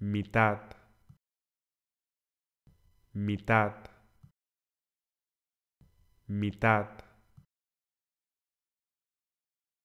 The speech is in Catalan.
mitad mitad mitad